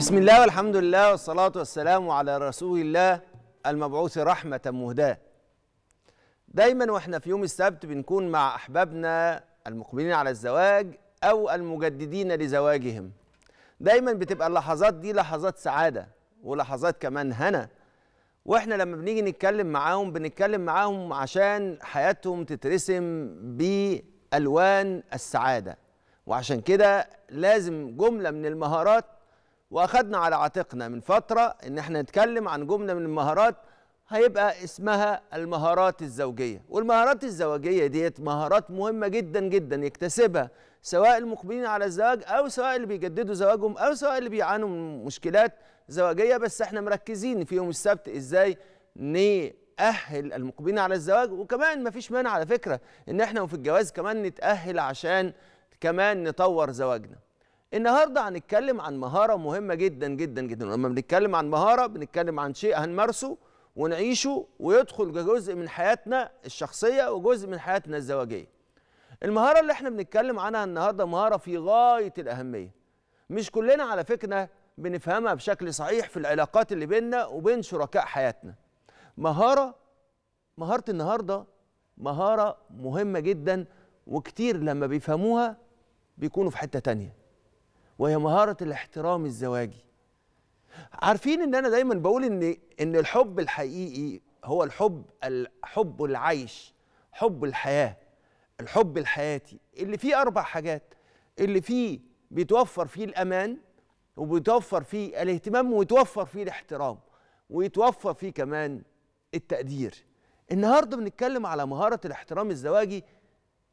بسم الله والحمد لله والصلاة والسلام على رسول الله المبعوث رحمة مهداة دايما واحنا في يوم السبت بنكون مع أحبابنا المقبلين على الزواج أو المجددين لزواجهم دايما بتبقى اللحظات دي لحظات سعادة ولحظات كمان هنا واحنا لما بنيجي نتكلم معاهم بنتكلم معاهم عشان حياتهم تترسم بألوان السعادة وعشان كده لازم جملة من المهارات واخدنا على عاتقنا من فتره ان احنا نتكلم عن جمله من المهارات هيبقى اسمها المهارات الزوجيه والمهارات الزوجيه ديت مهارات مهمه جدا جدا يكتسبها سواء المقبلين على الزواج او سواء اللي بيجددوا زواجهم او سواء اللي بيعانوا من مشكلات زواجيه بس احنا مركزين في يوم السبت ازاي نأهل المقبلين على الزواج وكمان مفيش مانع على فكره ان احنا وفي الجواز كمان نتأهل عشان كمان نطور زواجنا النهارده هنتكلم عن مهاره مهمه جدا جدا جدا لما بنتكلم عن مهاره بنتكلم عن شيء هنمارسه ونعيشه ويدخل جزء من حياتنا الشخصيه وجزء من حياتنا الزواجيه المهاره اللي احنا بنتكلم عنها النهارده مهاره في غايه الاهميه مش كلنا على فكره بنفهمها بشكل صحيح في العلاقات اللي بيننا وبين شركاء حياتنا مهاره مهاره النهارده مهاره مهمه جدا وكتير لما بيفهموها بيكونوا في حته تانيه وهي مهارة الاحترام الزواجي عارفين ان انا دايما بقول ان ان الحب الحقيقي هو الحب الحب العيش حب الحياه الحب الحياتي اللي فيه اربع حاجات اللي فيه بيتوفر فيه الامان وبيتوفر فيه الاهتمام ويتوفر فيه الاحترام ويتوفر فيه كمان التقدير النهارده بنتكلم على مهاره الاحترام الزواجي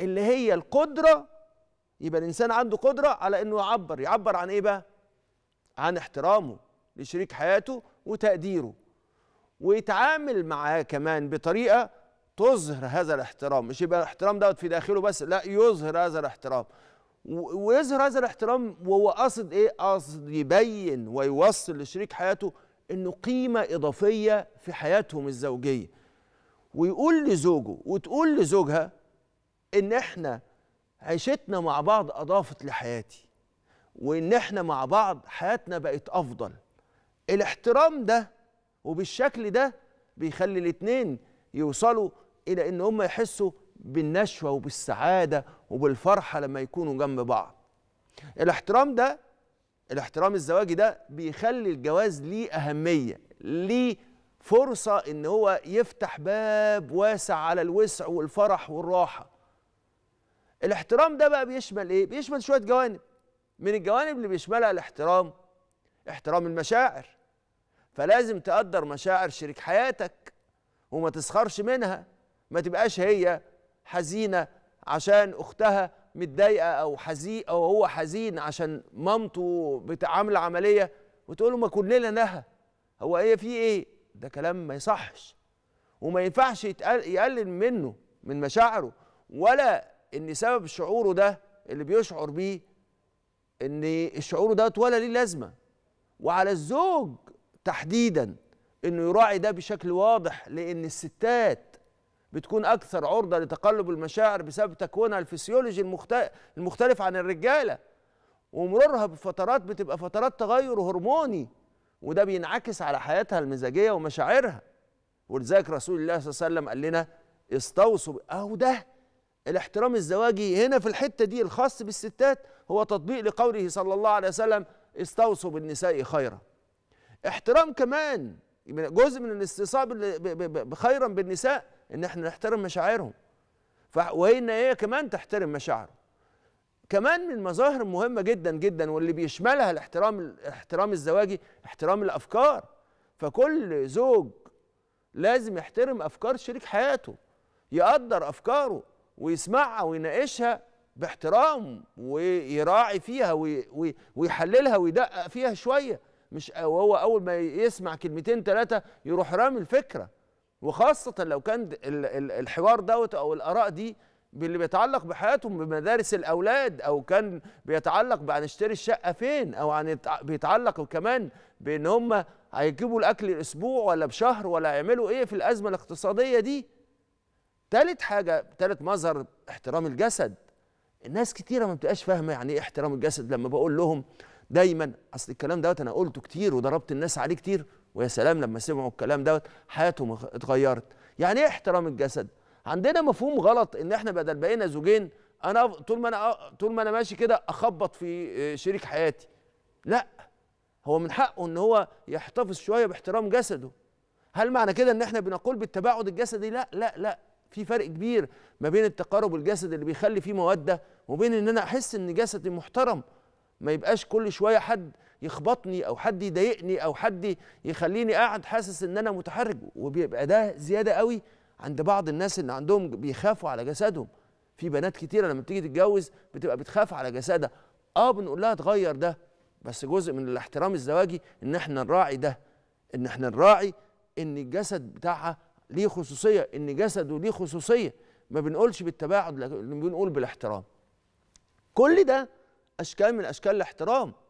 اللي هي القدره يبقى الانسان عنده قدره على انه يعبر يعبر عن ايه بقى عن احترامه لشريك حياته وتقديره ويتعامل معاه كمان بطريقه تظهر هذا الاحترام مش يبقى الاحترام دوت في داخله بس لا يظهر هذا الاحترام ويظهر هذا الاحترام وهو قاصد ايه قاصد يبين ويوصل لشريك حياته انه قيمه اضافيه في حياتهم الزوجيه ويقول لزوجه وتقول لزوجها ان احنا عيشتنا مع بعض اضافت لحياتي وان احنا مع بعض حياتنا بقت افضل الاحترام ده وبالشكل ده بيخلي الاتنين يوصلوا الى ان هم يحسوا بالنشوه وبالسعاده وبالفرحه لما يكونوا جنب بعض الاحترام ده الاحترام الزواجي ده بيخلي الجواز ليه اهميه ليه فرصه ان هو يفتح باب واسع على الوسع والفرح والراحه الاحترام ده بقى بيشمل ايه بيشمل شويه جوانب من الجوانب اللي بيشملها الاحترام احترام المشاعر فلازم تقدر مشاعر شريك حياتك وما تسخرش منها ما تبقاش هي حزينه عشان اختها متضايقه او حزين او هو حزين عشان مامته بتعمل عمليه وتقول له ما كلنا نهى هو ايه في ايه ده كلام ما يصحش وما ينفعش يقلل منه من مشاعره ولا ان سبب شعوره ده اللي بيشعر بيه ان الشعور ده ولا ليه لازمه وعلى الزوج تحديدا انه يراعي ده بشكل واضح لان الستات بتكون اكثر عرضه لتقلب المشاعر بسبب تكوينها الفسيولوجي المختلف عن الرجاله ومرورها بفترات بتبقى فترات تغير هرموني وده بينعكس على حياتها المزاجيه ومشاعرها ولذلك رسول الله صلى الله عليه وسلم قال لنا استوصوا اهو ده الاحترام الزواجي هنا في الحتة دي الخاص بالستات هو تطبيق لقوله صلى الله عليه وسلم استوصوا بالنساء خيرا احترام كمان جزء من الاستصاب خيرا بالنساء ان احنا نحترم مشاعرهم وان هي كمان تحترم مشاعره كمان من المظاهر مهمه جدا جدا واللي بيشملها الاحترام الاحترام الزواجي احترام الافكار فكل زوج لازم يحترم افكار شريك حياته يقدر افكاره ويسمعها ويناقشها باحترام ويراعي فيها ويحللها ويدقق فيها شويه مش وهو اول ما يسمع كلمتين ثلاثه يروح رامي الفكره وخاصه لو كان الحوار دوت او الاراء دي باللي بيتعلق بحياتهم بمدارس الاولاد او كان بيتعلق بهنشتري الشقه فين او عن بيتعلق كمان بان هم هيجيبوا الاكل اسبوع ولا بشهر ولا هيعملوا ايه في الازمه الاقتصاديه دي تالت حاجه تالت مظهر احترام الجسد الناس كتيره ما بتبقاش فاهمه يعني ايه احترام الجسد لما بقول لهم دايما اصل الكلام دوت انا قلته كتير وضربت الناس عليه كتير ويا سلام لما سمعوا الكلام دوت حياتهم اتغيرت يعني ايه احترام الجسد عندنا مفهوم غلط ان احنا بدل بقينا زوجين انا طول ما انا طول ما انا ماشي كده اخبط في آه، شريك حياتي لا هو من حقه ان هو يحتفظ شويه باحترام جسده هل معنى كده ان احنا بنقول بالتباعد الجسدي لا لا لا في فرق كبير ما بين التقارب الجسد اللي بيخلي فيه مودة وبين ان انا احس ان جسدي محترم ما يبقاش كل شوية حد يخبطني او حد يضايقني او حد يخليني قاعد حاسس ان انا متحرج وبيبقى ده زيادة قوي عند بعض الناس اللي عندهم بيخافوا على جسدهم في بنات كتيرة لما بتيجي تتجوز بتبقى بتخاف على جسدها اه بنقول لها تغير ده بس جزء من الاحترام الزواجي ان احنا نراعي ده ان احنا نراعي ان الجسد بتاعها ليه خصوصيه ان جسده ليه خصوصيه ما بنقولش بالتباعد لكن بنقول بالاحترام كل ده اشكال من اشكال الاحترام